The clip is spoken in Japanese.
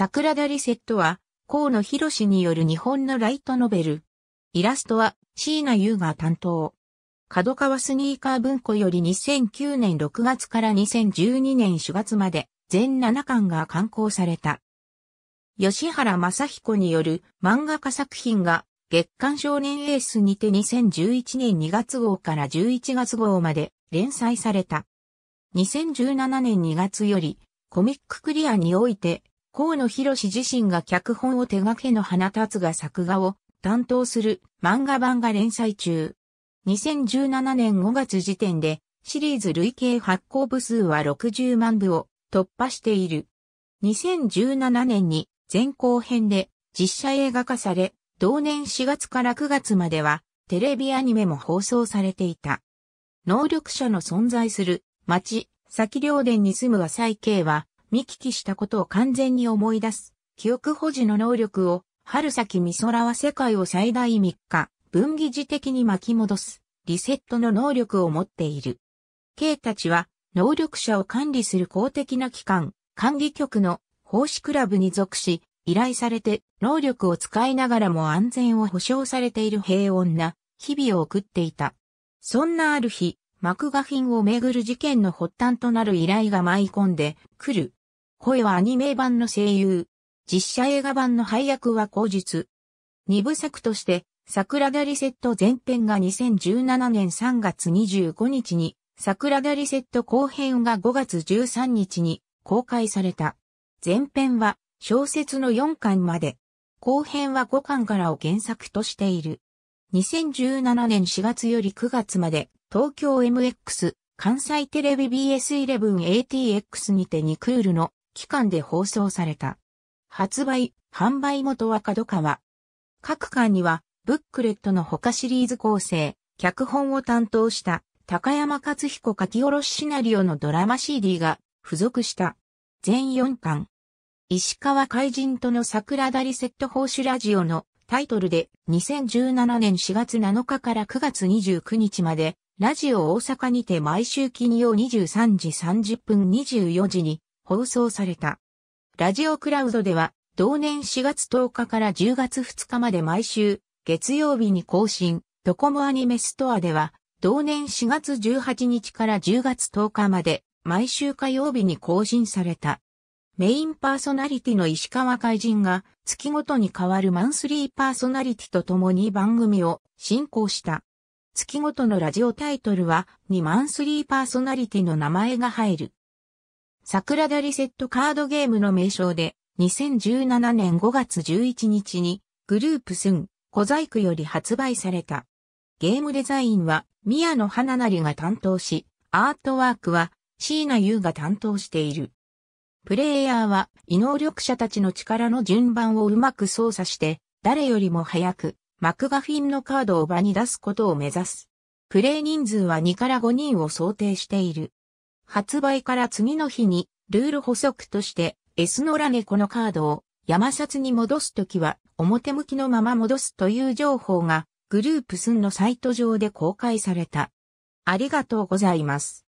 桜田リセットは、河野博士による日本のライトノベル。イラストは、椎名優が担当。角川スニーカー文庫より2009年6月から2012年4月まで、全7巻が刊行された。吉原正彦による漫画家作品が、月刊少年エースにて2011年2月号から11月号まで連載された。2017年2月より、コミッククリアにおいて、河野博自身が脚本を手掛けの花つが作画を担当する漫画版が連載中。2017年5月時点でシリーズ累計発行部数は60万部を突破している。2017年に前後編で実写映画化され、同年4月から9月まではテレビアニメも放送されていた。能力者の存在する町、先両伝に住む浅井慶は見聞きしたことを完全に思い出す、記憶保持の能力を、春先美空は世界を最大3日、分岐時的に巻き戻す、リセットの能力を持っている。K たちは、能力者を管理する公的な機関、管理局の奉仕クラブに属し、依頼されて能力を使いながらも安全を保障されている平穏な日々を送っていた。そんなある日、マクガフィンをめぐる事件の発端となる依頼が舞い込んでくる声はアニメ版の声優。実写映画版の配役は後日。二部作として、桜田リセット前編が2017年3月25日に、桜田リセット後編が5月13日に公開された。前編は小説の4巻まで、後編は5巻からを原作としている。2017年4月より9月まで、東京 MX、関西テレビ BS11ATX にて2クールの期間で放送された。発売、販売元は角川。各巻には、ブックレットの他シリーズ構成、脚本を担当した高山克彦書き下ろしシナリオのドラマ CD が付属した。全4巻。石川海人との桜だりセット報酬ラジオのタイトルで2017年4月7日から9月29日までラジオ大阪にて毎週金曜23時30分24時に放送された。ラジオクラウドでは、同年4月10日から10月2日まで毎週、月曜日に更新、ドコモアニメストアでは、同年4月18日から10月10日まで、毎週火曜日に更新された。メインパーソナリティの石川海人が月ごとに変わるマンスリーパーソナリティと共に番組を進行した。月ごとのラジオタイトルは2マンスリーパーソナリティの名前が入る。桜田リセットカードゲームの名称で、2017年5月11日に、グループスン、小細工より発売された。ゲームデザインは、宮野花成が担当し、アートワークは、椎名優が担当している。プレイヤーは、異能力者たちの力の順番をうまく操作して、誰よりも早く、マクガフィンのカードを場に出すことを目指す。プレイ人数は2から5人を想定している。発売から次の日に、ルール補足として、S のララ猫のカードを、山札に戻すときは、表向きのまま戻すという情報が、グループスンのサイト上で公開された。ありがとうございます。